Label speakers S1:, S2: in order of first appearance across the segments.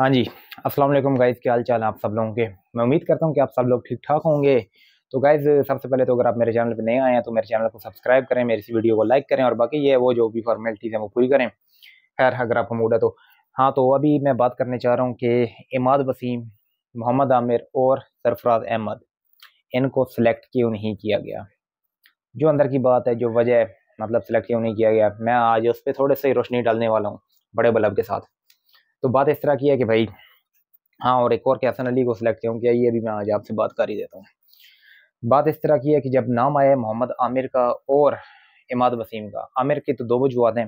S1: हाँ जी अस्सलाम वालेकुम गाइज़ क्या हाल चाल है आप सब लोगों के मैं उम्मीद करता हूँ कि आप सब लोग ठीक ठाक होंगे तो गाइज़ सबसे पहले तो अगर आप मेरे चैनल पर नए आए हैं तो मेरे चैनल को सब्सक्राइब करें मेरी इस वीडियो को लाइक करें और बाकी ये वो जो भी फॉर्मेलिटीज़ हैं वो पूरी करें खैर अगर आपको मूड है तो हाँ तो अभी मैं बात करने चाह रहा हूँ कि इमाद वसीम मोहम्मद आमिर और सरफराज अहमद इनको सेलेक्ट क्यों नहीं किया गया जो अंदर की बात है जो वजह मतलब सिलेक्ट क्यों नहीं किया गया मैं आज उस पर थोड़े से रोशनी डालने वाला हूँ बड़े बल्ब के साथ तो बात इस तरह की है कि भाई हाँ और एक और कैसन अली को सिलेक्ट क्यों किया ये भी मैं आज आपसे बात कर ही देता हूँ बात इस तरह की है कि जब नाम आया मोहम्मद आमिर का और इमाद वसीम का आमिर की तो दो वजूहत हैं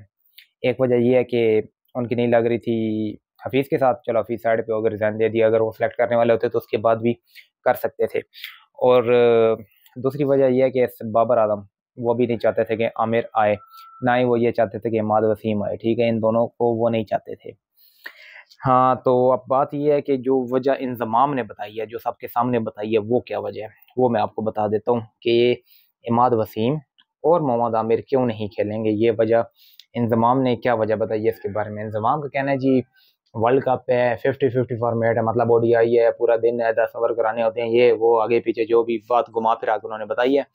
S1: एक वजह यह है कि उनकी नहीं लग रही थी हफीज़ के साथ चलो हफीज़ साइड पे अगर रिज़ाइन दे दिया अगर वो सिलेक्ट करने वाले होते तो उसके बाद भी कर सकते थे और दूसरी वजह यह है कि बाबर आलम वो भी नहीं चाहते थे कि आमिर आए ना ही वो ये चाहते थे कि इमाद वसीम आए ठीक है इन दोनों को वो नहीं चाहते थे हाँ तो अब बात यह है कि जो वजह इंजमाम ने बताई है जो सबके सामने बताई है वो क्या वजह है वो मैं आपको बता देता हूँ कि इमाद वसीम और मोहम्मद आमिर क्यों नहीं खेलेंगे ये वजह इंजमाम ने क्या वजह बताई है इसके बारे में इंजमाम का कहना है जी वर्ल्ड कप है फिफ्टी फिफ्टी फॉर्मेट है मतलब आई है पूरा दिन है दस ओवर कराने होते हैं ये वो आगे पीछे जो भी बात घुमा फिरा उन्होंने बताई है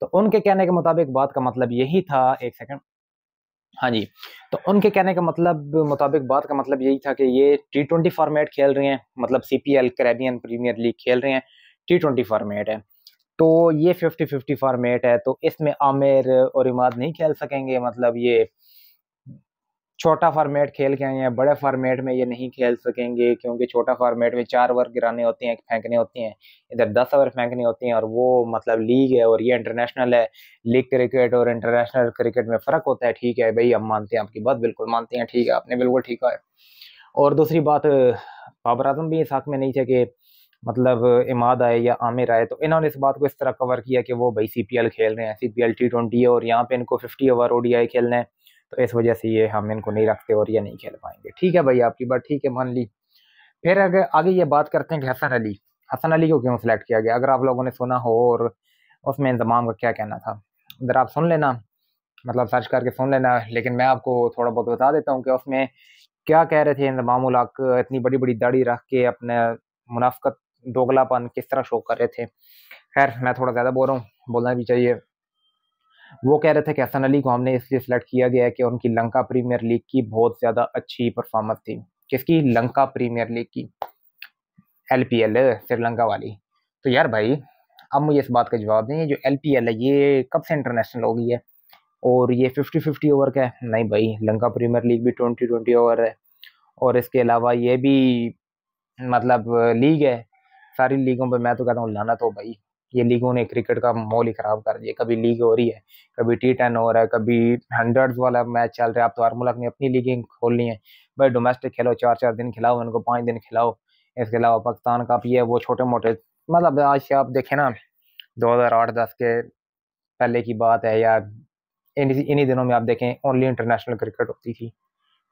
S1: तो उनके कहने के मुताबिक बात का मतलब यही था एक सेकंड हाँ जी तो उनके कहने का मतलब मुताबिक बात का मतलब यही था कि ये टी ट्वेंटी फॉर्मेट खेल रहे हैं मतलब C P L Caribbean premier league खेल रहे हैं टी ट्वेंटी फॉर्मेट है तो ये फिफ्टी फिफ्टी फॉर्मेट है तो इसमें आमिर और इमाद नहीं खेल सकेंगे मतलब ये छोटा फॉर्मेट खेल के आए हैं बड़े फॉर्मेट में ये नहीं खेल सकेंगे क्योंकि छोटा फॉर्मेट में चार ओवर गिराने होते हैं फेंकने होते हैं इधर दस ओवर फेंकने होते हैं और वो मतलब लीग है और ये इंटरनेशनल है लीग क्रिकेट और इंटरनेशनल क्रिकेट में फ़र्क होता है ठीक है भाई हम मानते हैं आपकी बात बिल्कुल मानते हैं ठीक है आपने बिल्कुल ठीक है और दूसरी बात बाबर आजम भी इस हक में नहीं थे कि मतलब इमाद आए या आमिर आए तो इन्होंने इस बात को इस तरह कवर किया कि वो भाई सी पी एल खेल रहे हैं C P L T twenty है और यहाँ पे इनको fifty over O D I खेलना है तो इस वजह से ये हम इनको नहीं रखते और ये नहीं खेल पाएंगे ठीक है भाई आपकी बात ठीक है मान ली फिर अगर आगे ये बात करते हैं कि हसन अली हसन अली को क्यों सिलेक्ट किया गया अगर आप लोगों ने सुना हो और उसमें इंतजाम का क्या कहना था अगर आप सुन लेना मतलब सर्च करके सुन लेना लेकिन मैं आपको थोड़ा बहुत बता देता हूँ कि उसमें क्या कह रहे थे इंतमाम उलाक इतनी बड़ी बड़ी दाढ़ी रख के अपने मुनाफ्त दोगलापन किस तरह शो कर रहे थे खैर मैं थोड़ा ज़्यादा बोल रहा हूँ बोलना भी चाहिए वो कह रहे थे कि हसन अली को हमने इसलिए सिलेक्ट किया गया है कि उनकी लंका प्रीमियर लीग की बहुत ज़्यादा अच्छी परफॉर्मेंस थी किसकी लंका प्रीमियर लीग की एल पी एल श्रीलंका वाली तो यार भाई अब मुझे इस बात का जवाब दें जो एल पी एल है ये कब से इंटरनेशनल हो गई है और ये फिफ्टी फिफ्टी ओवर का है नहीं भाई लंका प्रीमियर लीग भी ट्वेंटी ट्वेंटी ओवर है और इसके अलावा ये भी मतलब लीग है सारी लीगों पर मैं तो कहता हूँ लाना तो भाई ये लीगों ने क्रिकेट का माहौल ही खराब कर दिया कभी लीग हो रही है कभी टी टेन हो रहा है कभी हंड्रेड वाला मैच चल रहा है आप तो हर मुल्क ने अपनी लीगें खोल ली हैं भाई डोमेस्टिक खेलो चार चार दिन खिलाओ इनको पाँच दिन खिलाओ इसके अलावा पाकिस्तान का भी है वो छोटे मोटे मतलब आज से आप देखें ना दो हज़ार आठ दस के पहले की बात है या इन्हीं दिनों में आप देखें ओनली इंटरनेशनल क्रिकेट होती थी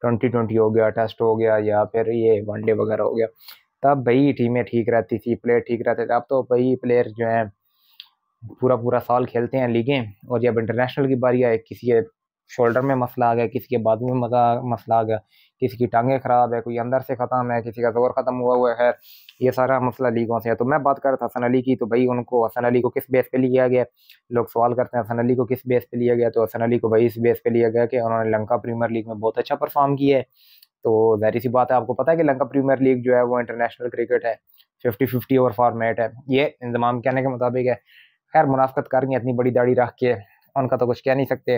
S1: ट्वेंटी ट्वेंटी हो गया टेस्ट हो गया या फिर ये वनडे वगैरह हो गया तब भाई टीमें ठीक रहती थी प्लेयर ठीक रहते थे अब तो भाई प्लेयर जो है पूरा पूरा साल खेलते हैं लीगें और जब इंटरनेशनल की बारी आए किसी के शोल्डर में मसला आ गया किसी के बाद में मजा मसला आ गया किसी की टांगें ख़राब है कोई अंदर से ख़त्म है किसी का जोर ख़त्म हुआ हुआ है ये सारा मसला लीगों से है तो मैं बात कर रहा था हसन अली की तो भाई उनको हसन अली को किस बेस पे लिया गया लोग सवाल करते हैं हसन अली को किस बेस पे लिया गया तो हसन अली को भाई इस बेस पे लिया गया कि उन्होंने लंका प्रीमियर लीग में बहुत अच्छा परफॉर्म किया है तो जहर सी बात है आपको पता है कि लंका प्रीमियर लीग जो है वो इंटरनेशनल क्रिकेट है फिफ्टी फिफ्टी ओवर फॉर्मेट है ये इंतजाम कहने के मुताबिक है खैर मुनाफ्त कर रही है इतनी बड़ी दाढ़ी रख के उनका तो कुछ कह नहीं सकते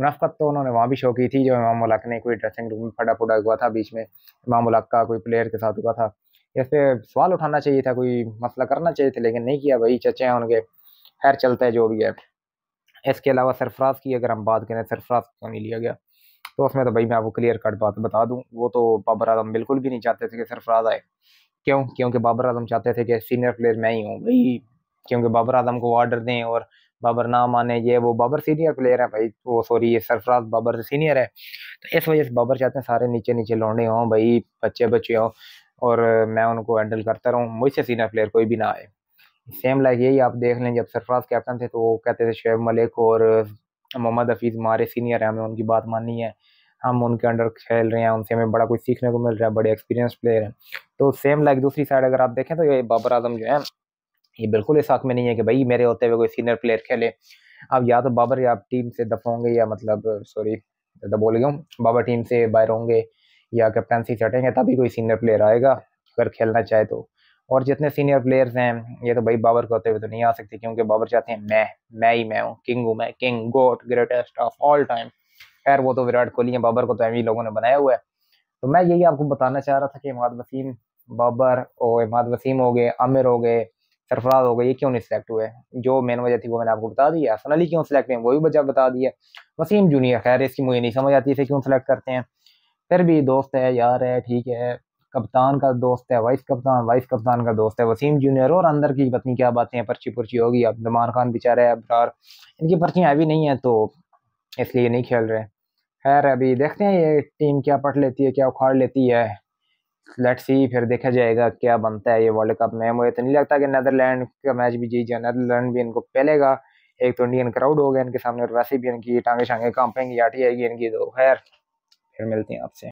S1: मुनाफ्त तो उन्होंने वहाँ भी शो की थी जो इमाम उलक ने कोई ड्रेसिंग रूम में फटा फुटा हुआ था बीच में इमाम उलक का कोई प्लेयर के साथ हुआ था इससे सवाल उठाना चाहिए था कोई मसला करना चाहिए था लेकिन नहीं किया भाई चचे हैं उनके खैर चलता है जो भी है इसके अलावा सरफराज की अगर हम बात करें सरफराज क्यों नहीं लिया गया तो उसमें तो भाई मैं आपको क्लियर कट बात बता दूँ वो तो बाबर आजम बिल्कुल भी नहीं चाहते थे कि सरफराज आए क्यों क्योंकि बाबर आजम चाहते थे कि सीनियर प्लेयर मैं ही हूँ भाई क्योंकि बाबर आजम को ऑर्डर दें और बाबर ना माने ये वो बाबर सीनियर प्लेयर है भाई वो तो सॉरी ये सरफराज बाबर सीनियर है तो इस वजह से बाबर चाहते हैं सारे नीचे नीचे लौंडे हों भाई बच्चे बच्चे हों और मैं उनको हैंडल करता रहूँ मुझसे सीनियर प्लेयर कोई भी ना आए सेम लाइक यही आप देख लें जब सरफराज कैप्टन थे तो वो कहते थे शुएब मलिक और मोहम्मद हफीज़ हमारे सीनियर हैं हमें उनकी बात माननी है हम उनके अंडर खेल रहे हैं उनसे हमें बड़ा कुछ सीखने को मिल रहा है बड़े एक्सपीरियंस प्लेयर हैं तो सेम लाइक दूसरी साइड अगर आप देखें तो ये बाबर आजम जो है ये बिल्कुल इस हक में नहीं है कि भाई मेरे होते हुए कोई सीनियर प्लेयर खेले अब या तो बाबर या आप टीम से दफा होंगे या मतलब सॉरी बोल गया हूँ बाबर टीम से बाहर होंगे या कैप्टनसी से हटेंगे तभी कोई सीनियर प्लेयर आएगा अगर खेलना चाहे तो और जितने सीनियर प्लेयर्स हैं ये तो भाई बाबर के होते हुए तो नहीं आ सकते क्योंकि बाबर चाहते हैं मैं मैं ही मैं हूँ किंग हूँ मैं king goat greatest of all time खैर वो तो विराट कोहली है बाबर को तो एम लोगों ने बनाया हुआ है तो मैं यही आपको बताना चाह रहा था कि इमाद वसीम बाबर और इमाद वसीम हो गए आमिर हो गए सरफराज हो गए ये क्यों नहीं सिलेक्ट हुए जो मेन वजह थी वो मैंने आपको बता दी है हसन अली क्यों सिलेक्ट हुए वो भी वजह बता दी है वसीम जूनियर खैर इसकी मुझे नहीं समझ आती इसे क्यों सिलेक्ट करते हैं फिर भी दोस्त है यार है ठीक है कप्तान का दोस्त है वाइस कप्तान वाइस कप्तान का दोस्त है वसीम जूनियर और अंदर की पत्नी क्या बातें हैं पर्ची पुर्ची होगी अब जमान खान बेचारा है इनकी पर्चियाँ अभी नहीं है तो इसलिए नहीं खेल रहे खैर अभी देखते हैं ये टीम क्या पट लेती है क्या उखाड़ लेती है लेट्स ही फिर देखा जाएगा क्या बनता है ये वर्ल्ड कप में मुझे तो नहीं लगता कि नदरलैंड का मैच भी जीत जाए नदरलैंड भी इनको पहलेगा एक तो इंडियन क्राउड हो गया इनके सामने और वैसे भी इनकी टांगे शांगे कांपेंगी आटी आएगी इनकी तो खैर फिर मिलती हैं आपसे